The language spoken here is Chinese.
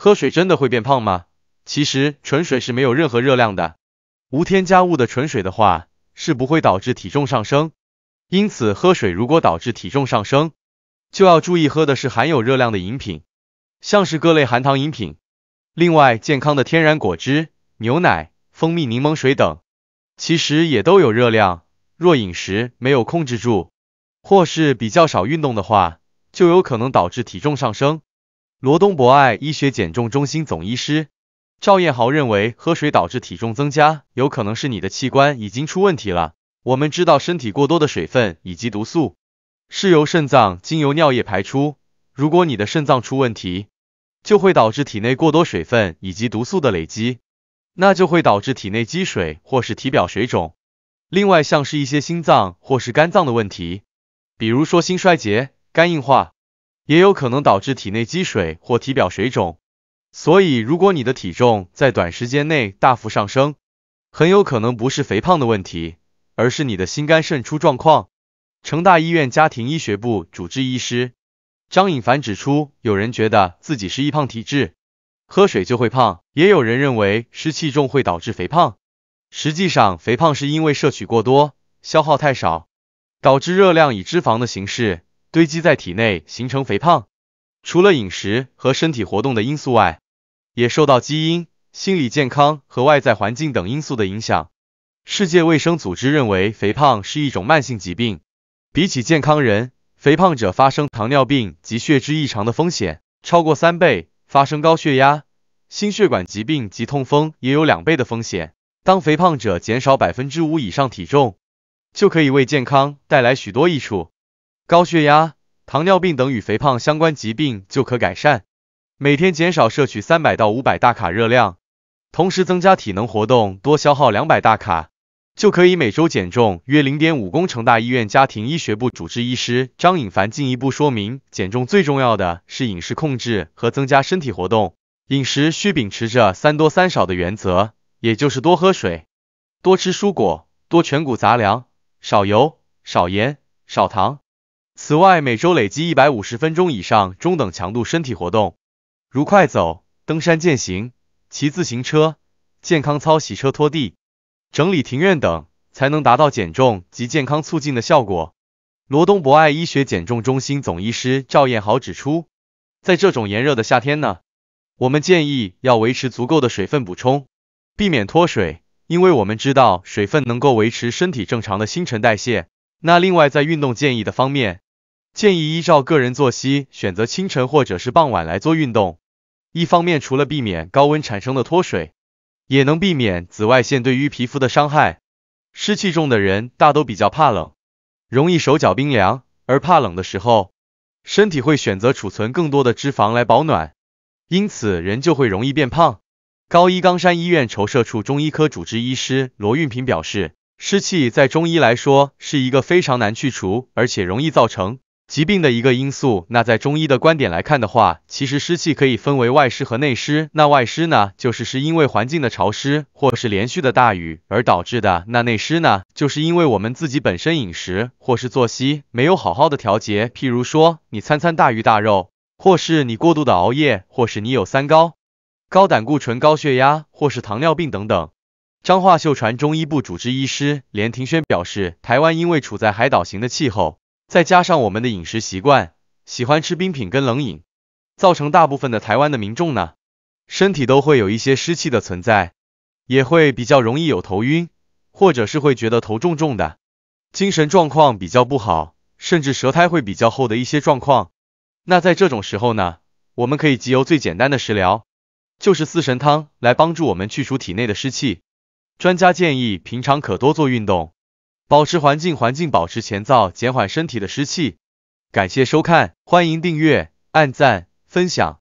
喝水真的会变胖吗？其实纯水是没有任何热量的，无添加物的纯水的话是不会导致体重上升。因此，喝水如果导致体重上升，就要注意喝的是含有热量的饮品，像是各类含糖饮品。另外，健康的天然果汁、牛奶、蜂蜜、柠檬水等，其实也都有热量。若饮食没有控制住，或是比较少运动的话，就有可能导致体重上升。罗东博爱医学减重中心总医师赵彦豪认为，喝水导致体重增加，有可能是你的器官已经出问题了。我们知道，身体过多的水分以及毒素是由肾脏经由尿液排出。如果你的肾脏出问题，就会导致体内过多水分以及毒素的累积，那就会导致体内积水或是体表水肿。另外，像是一些心脏或是肝脏的问题，比如说心衰竭、肝硬化。也有可能导致体内积水或体表水肿，所以如果你的体重在短时间内大幅上升，很有可能不是肥胖的问题，而是你的心肝肾出状况。成大医院家庭医学部主治医师张颖凡指出，有人觉得自己是易胖体质，喝水就会胖，也有人认为湿气重会导致肥胖。实际上，肥胖是因为摄取过多，消耗太少，导致热量以脂肪的形式。堆积在体内形成肥胖，除了饮食和身体活动的因素外，也受到基因、心理健康和外在环境等因素的影响。世界卫生组织认为，肥胖是一种慢性疾病。比起健康人，肥胖者发生糖尿病及血脂异常的风险超过三倍，发生高血压、心血管疾病及痛风也有两倍的风险。当肥胖者减少百分之五以上体重，就可以为健康带来许多益处。高血压、糖尿病等与肥胖相关疾病就可改善。每天减少摄取三百到五百大卡热量，同时增加体能活动，多消耗两百大卡，就可以每周减重约零点五公成大医院家庭医学部主治医师张颖凡进一步说明，减重最重要的是饮食控制和增加身体活动，饮食需秉持着三多三少的原则，也就是多喝水、多吃蔬果、多全谷杂粮、少油、少盐、少糖。此外，每周累积一百五十分钟以上中等强度身体活动，如快走、登山健行、骑自行车、健康操、洗车、拖地、整理庭院等，才能达到减重及健康促进的效果。罗东博爱医学减重中心总医师赵彦豪指出，在这种炎热的夏天呢，我们建议要维持足够的水分补充，避免脱水，因为我们知道水分能够维持身体正常的新陈代谢。那另外在运动建议的方面，建议依照个人作息，选择清晨或者是傍晚来做运动。一方面，除了避免高温产生的脱水，也能避免紫外线对于皮肤的伤害。湿气重的人大都比较怕冷，容易手脚冰凉，而怕冷的时候，身体会选择储存更多的脂肪来保暖，因此人就会容易变胖。高一冈山医院筹设处中医科主治医师罗运平表示，湿气在中医来说是一个非常难去除，而且容易造成。疾病的一个因素，那在中医的观点来看的话，其实湿气可以分为外湿和内湿。那外湿呢，就是是因为环境的潮湿或是连续的大雨而导致的；那内湿呢，就是因为我们自己本身饮食或是作息没有好好的调节，譬如说你餐餐大鱼大肉，或是你过度的熬夜，或是你有三高，高胆固醇、高血压或是糖尿病等等。张化秀传中医部主治医师连庭轩表示，台湾因为处在海岛型的气候。再加上我们的饮食习惯，喜欢吃冰品跟冷饮，造成大部分的台湾的民众呢，身体都会有一些湿气的存在，也会比较容易有头晕，或者是会觉得头重重的，精神状况比较不好，甚至舌苔会比较厚的一些状况。那在这种时候呢，我们可以藉由最简单的食疗，就是四神汤来帮助我们去除体内的湿气。专家建议平常可多做运动。保持环境，环境保持前燥，减缓身体的湿气。感谢收看，欢迎订阅、按赞、分享。